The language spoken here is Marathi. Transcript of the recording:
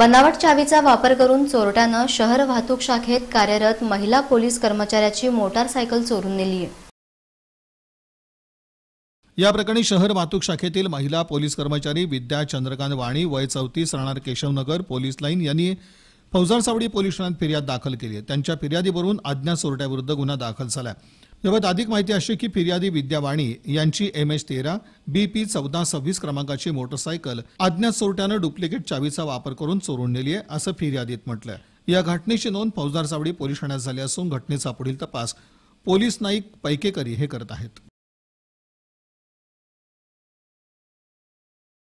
बनावट चावीचा वापर करून चोरट्यानं शहर वाहतूक शाखेत कार्यरत महिला पोलीस कर्मचाऱ्याची मोटारसायकल चोरून नेली या प्रकरणी शहर वाहतूक शाखेतील महिला पोलीस कर्मचारी विद्या चंद्रकांत वाणी वय चौतीस राहणार केशवनगर पोलीस लाईन यांनी फौजारसावडी पोलीस ठाण्यात फिर्याद दाखल केली आहे त्यांच्या फिर्यादीवरून अज्ञात चोरट्याविरुद्ध गुन्हा दाखल झाला आहे याबाबत अधिक माहिती अशी की फिर्यादी विद्यावाणी यांची एम एच तेरा बी पी चौदा सव्वीस क्रमांकाची मोटरसायकल अज्ञात चोरट्यानं डुप्लिकेट चावीचा वापर करून चोरून नेली आहे असं फिर्यादीत म्हटलंय या घटनेची नोंद फौजदार चावडी पोलीस ठाण्यात झाली असून घटनेचा पुढील तपास पोलीस नाईक पैकेकरी हे करत आहेत